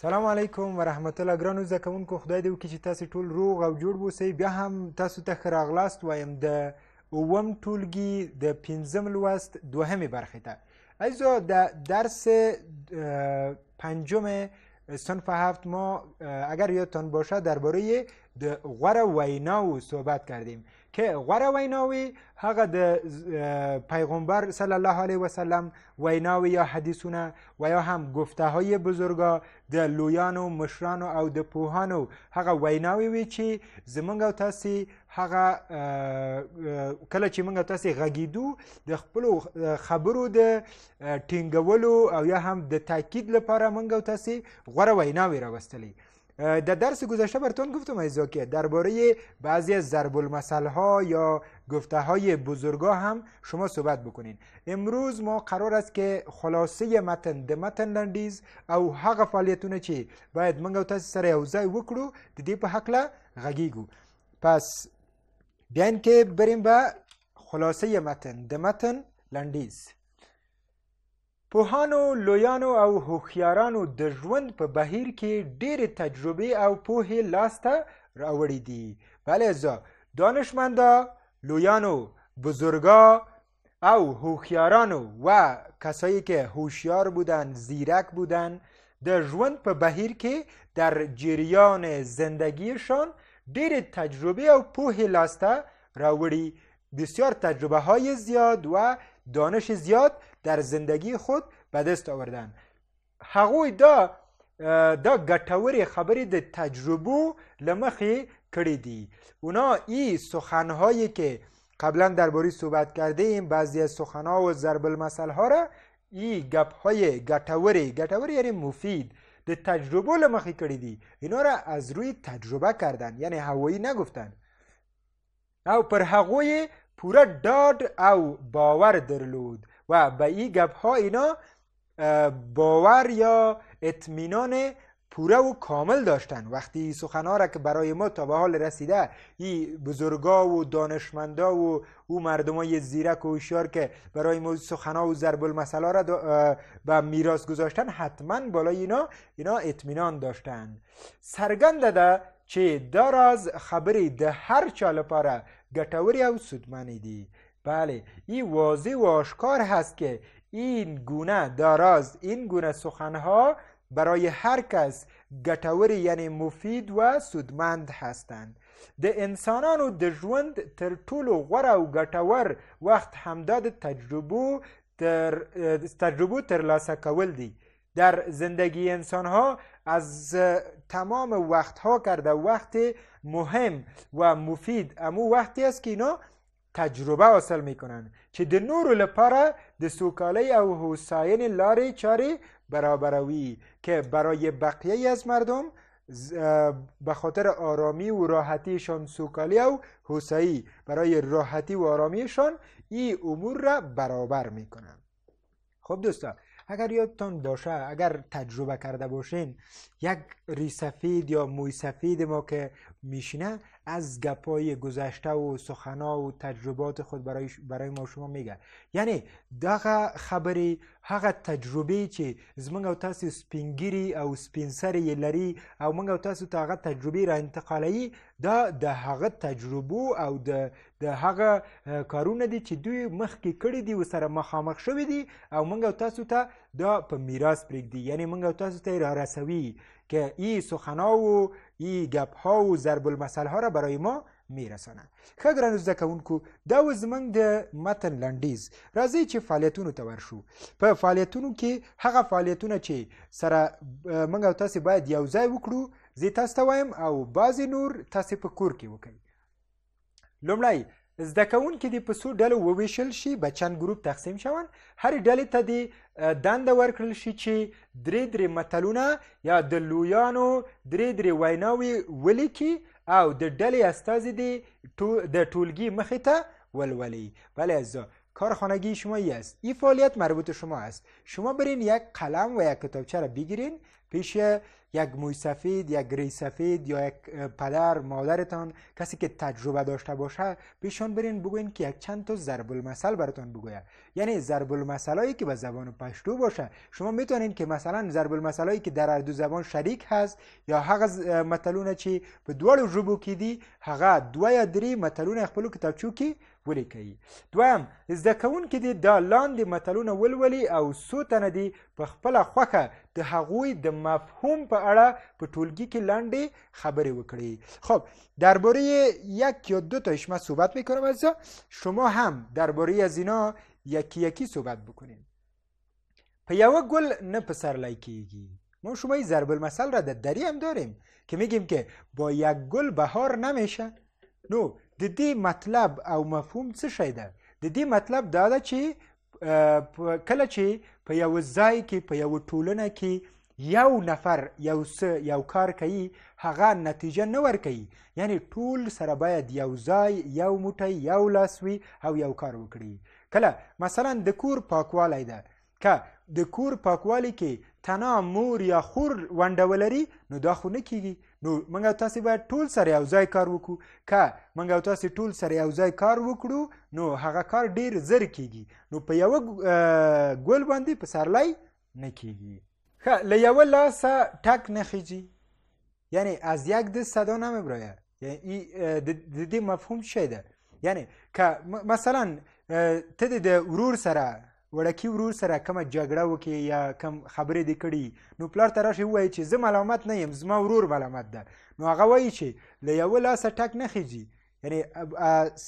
سلام علیکم ورحمت الله ګرانو زده کوونکو خدای دې وکړي چې تاسو ټول روغ او جوړ اوسئ بیا هم تاسو ته ښه راغلاست وایم د اووم ټولګي د پنځم لوست دوهمې برخې ته عزیزو د درس پنجم صنف هفت ما اگر یادتان باشه درباره د غوره ویناو صحبت کردیم کې غوره ویناوي هغه د پیغمبر صلی الله علیه وسلم ویناوي یا حدیثونه و یا هم گفته های بزرگا د لویانو مشرانو او د پوهانو هغه ویناوي وي چې زمونږ او تاسې هغه کله چې موږ تاسې غږیدو د خپلو خبرو د ټینګولو او یا هم د تاکید لپاره موږ تاسې غوره ویناوي راوستلی در درس گذشته براتون گفتم ایزا که درباره بعضی از ضرب المثل ها یا گفته های بزرگا هم شما صحبت بکنین امروز ما قرار است که خلاصه متن د متن لندیز او حق فعالیتونه چی؟ باید موږ سر سر یو ځای وکړو د دې په حق پس بیان که بریم به خلاصه متن د متن لندیز پوهانو، لویانو او هوښیارانو د ژوند په بهیر کې ډېرې تجربې او پوهې لاسته راوړې دي بله زه دانشمندا لویانو بزرگا او هوښیارانو و کسایی که هوشیار بودن زیرک بودن د ژوند په بهیر کې در جریان زندگیشان ډېرې تجربې او پوهې لاسته راوړي بسیار تجربه های زیاد و دانش زیاد در زندگی خود به دست آوردن هغوی دا دا ګټورې خبری د تجربو لمخی کردی اونا ای سخنهایی که قبلا درباره صحبت کرده ایم بعضی از سخنها و ضرب المثل ها را ای گپ های گتوری گتوری یعنی مفید د تجربو لمخی کردی دی اینا را از روی تجربه کردن یعنی هوایی نگفتن او پر هغوی پوره داد او باور درلود و به این گپ ها اینا باور یا اطمینان پوره و کامل داشتن وقتی سخنها را که برای ما تا به حال رسیده این بزرگا و دانشمندا و او مردمای زیرک و هوشیار که برای ما سخنا و ضرب المثلا را به میراث گذاشتن حتما بالای اینا اینا اطمینان داشتن سرگند ده چې دا راز خبرې د هر چا لپاره گټوري او سودمنې دي بله این واضح و آشکار هست که این گونه داراز این گونه سخنها برای هر کس گټوري یعنی مفید و سودمند هستند د انسانانو د ژوند تر ټولو غوره او ګټور وخت همدا د تجربو تر تجربو ترلاسه کول دي در زندگی انسان ها از تمام وقت ها کرده وقت مهم و مفید اما وقتی است که اینا تجربه حاصل میکنن چه د نورو لپاره د سوکاله او حساین لاری چاری برابروی که برای بقیه از مردم به خاطر آرامی و راحتیشان سوکالی او حسایی برای راحتی و آرامیشان ای امور را برابر میکنن خب دوستان اگر یادتان باشه اگر تجربه کرده باشین یک ری سفید یا موی سفید ما که میشینه از گپای گذشته و سخنا و تجربات خود برای, برای ما شما میگه یعنی دغه خبری هغه تجربه چې زمونږ او تاسو سپینګری او سپینسری لري او موږ او تاسو ته هغه تجربه را انتقالوي دا د هغه تجربو او د د هغه کارونه دي چې دوی مخکې کړي دي وسره مخامخ شوي دي او موږ او تاسو ته تا دا په میراث پرېږدي یعنی موږ او تاسو ته تا را رسوي که ای سخنا و ای گپ ها و ضرب المثل ها را برای ما میرساند ښه ګرانو زده کوونکو دا و زموږ د متن لنډیز راځئ چې فعالیتونو ته ورشو په فعالیتونو کې هغه فعالیتونه چې سره موږ او تاسې باید یو ځای وکړو زه تاسو ته وایم او بعضې نور تاسې په کور کې وکئ لومړی زده کوونکي دې په څو ډلو وویشل شي به چند ګروپ تقسیم شون هرې ډلې ته دې دنده ورکړل شي چې درې درې متلونه یا د لویانو درې درې ویناوې ولیکي او د ډلې استازي دې د ټولګي مخې ته ولولي بله زه کارخانگی شما ای است این فعالیت مربوط شما است شما برین یک قلم و یک کتابچه را بگیرین پیش یک موی سفید یک گری سفید یا یک پدر مادرتان کسی که تجربه داشته باشه پیشون برین بگوین که یک چند تا ضرب المثل براتون بگوید یعنی ضرب المثلایی که به زبان پشتو باشه شما میتونین که مثلا ضرب المثلایی که در دو زبان شریک هست یا هغه متلونه چی به دوه ژبو کیدی هغه دوه یا دری متلونه خپل کتابچو کی ولیکئ دویم زده کوونکي دې دا لاندې متلونه ولولي او څو تنه دې په خپله خوښه د هغوی د مفهوم په اړه په ټولګي کې لنډې خبرې وکړي خب درباره یک یا دو تایش من صحبت میکنم عزیزا شما هم درباره از اینا یکی یکی صحبت بکنید په یوه گل نه پسرلی کیږي ما شما این ضرب المثل را در دری هم داریم که میگیم که با یک گل بهار نمیشه نو د دې مطلب او مفهوم څه شی ده د دې مطلب دا ده چې کله چې په یو ځای کې په یو ټولنه کې یو نفر یو څه یو کار کوي هغه نتیجه نه ورکوي یعنی ټول سره باید یو ځای یو موټی یو لاس وي او یو کار وکړي کله مثلا د کور پاکوالی ده که د کور پاکوالي کې تنا مور یا خور ونډه ولري نو دا خو نه کیږي نو موږ تاسو باید ټول سره یو ځای کار وکړو که موږ تاسو ټول سره یو ځای کار وکړو نو هغه کار ډیر زر کیږي نو په یو ګول باندې په سرلای نه کیږي ښه له یو لاسه ټک نه خیږي یعنی از یک دست صدا نمیبرایه یعنی د دې مفهوم شیده یعنی که مثلا ته د ورور سره وړکي ورور سره کومه جګړه وکړي یا کم خبرې دې کړي نو پلار ته راشي ووایي چې زه ملامت نه یم زما ورور ملامت ده نو هغه وایي چې له یوه لاسه ټک نه خیجي یعنی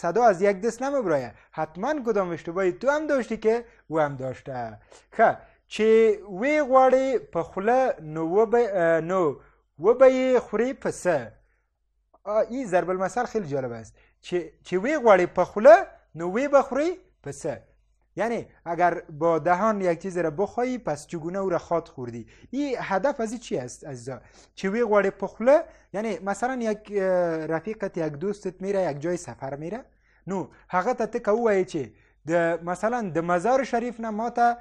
صدا از یک دست نمیبرایه حتما کدام اشتباهی تو هم داشتی که او هم داشته خه چې وی غواړي په خوله نو وبه نو وبه خوري پسه این ضرب المثل خیلی جالب است چې چې وی غواړي په خوله نو وی بخوري پسه یعنی اگر با دهان یک چیز را بخوایی پس چگونه او را خاط خوردی این هدف از این چی است از چی وی پخله یعنی مثلا یک رفیقت یک دوستت میره یک جای سفر میره نو هغه ته ته وایي چې مثلا د مزار شریف نه تا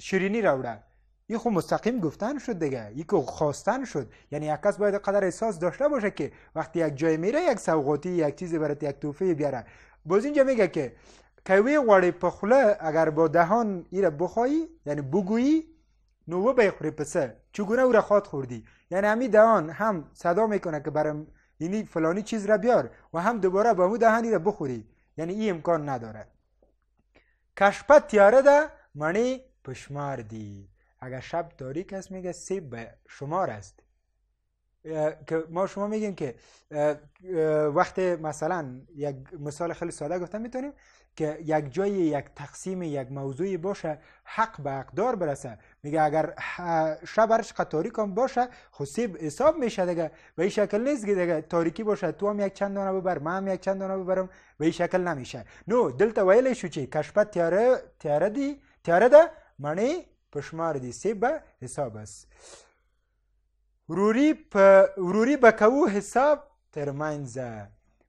شیرینی راوړه این خو مستقیم گفتن شد دیگه یک خواستن شد یعنی یک کس باید قدر احساس داشته باشه که وقتی یک جای میره یک سوغاتی یک چیزی برات یک توفه بیاره باز اینجا میگه که که وی غواړی په خوله اگر با دهان را بخوایی یعنی بگویی نو به خوری پسه چگونه او را خواد خوردی یعنی همی دهان هم صدا میکنه که برم یعنی فلانی چیز را بیار و هم دوباره با مو دهانی را بخوری یعنی این امکان نداره کشپه تیاره ده منی پشمار دی اگر شب تاریک است میگه سیب به شمار است که ما شما میگیم که وقت مثلا یک مثال خیلی ساده گفتم میتونیم که یک جای یک تقسیم یک موضوعی باشه حق به حقدار برسه میگه اگر شب هر چقدر هم باشه خصیب خب حساب میشه دیگه به این شکل نیست که دیگه تاریکی باشه تو هم یک چند دانه ببر من هم یک چند دانه ببرم به این شکل نمیشه نو دلته ویلی شو چی کشپه تیاره تیاره دی تیاره ده منی پشمار دی سیب به حساب است وروری پ... وروری به کوو حساب ترمنځه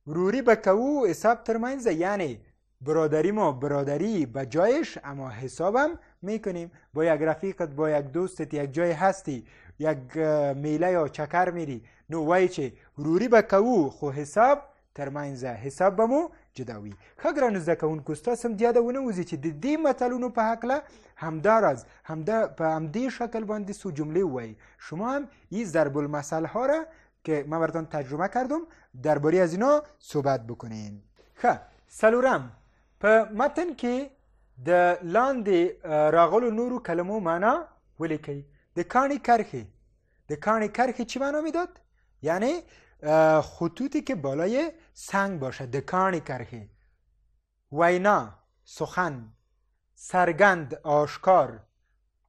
وروری به کوو حساب ترمنځه یعنی برادری ما برادری به جایش اما حسابم میکنیم با یک رفیقت با یک دوستت یک جای هستی یک میله یا چکر میری نو وای چه روری به کوو خو حساب ترمینزه حساب بمو جداوی جداوي ښه ګرانو زده کوونکو ستاسو هم یادونه وځي چه د دی متلونو په هکله همداراز همدا په همدی شکل باندی سو جمله وای. شما هم این ضرب المثل ها را که ما براتان ترجمه کردم درباره از اینا صحبت بکنین خب سلورم په متن کې د لاندې راغلو نورو کلمو معنا ولیکئ د کاڼې کرخی د کرخی چی معنا میداد یعنی خطوطی که بالای سنگ باشه دکانی کرخی وینا سخن سرگند آشکار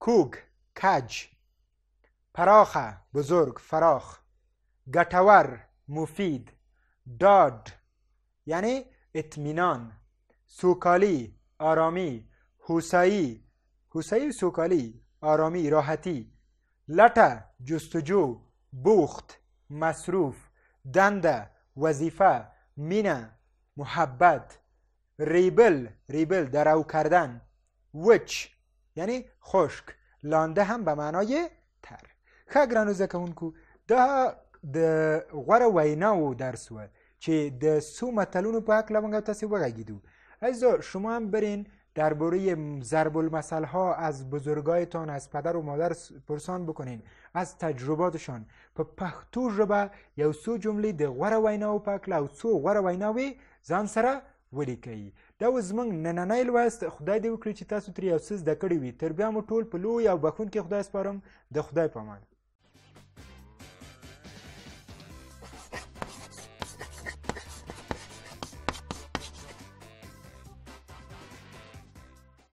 کوگ کج پراخه بزرگ فراخ گتور مفید داد یعنی اطمینان سوکالی آرامی حسایی حوسایی سوکالی آرامی راحتی لطه جستجو بوخت مصروف دنده وظیفه مینه محبت ریبل ریبل درو کردن وچ یعنی خشک لانده هم به معنای تر ښه ګرانو زده کوونکو دا د غوره ویناوو درس و چې د څو متلونو په هکله موږ تاسې وغږېدو عزیزا شما هم برین درباره ضرب المثل ها از بزرگایتان از پدر و مادر پرسان بکنین از تجرباتشان په پښتو ژبه یو څو جملې د غوره ویناو په هکله او څو غوره ویناوې ځان سره ولیکئ دا اوس زموږ نننی لوست خدای دې وکړي چې تاسو ترې یو څه زده کړي وي تر بیا مو ټول په لوی او بخونکي خدای سپارم د خدای په امان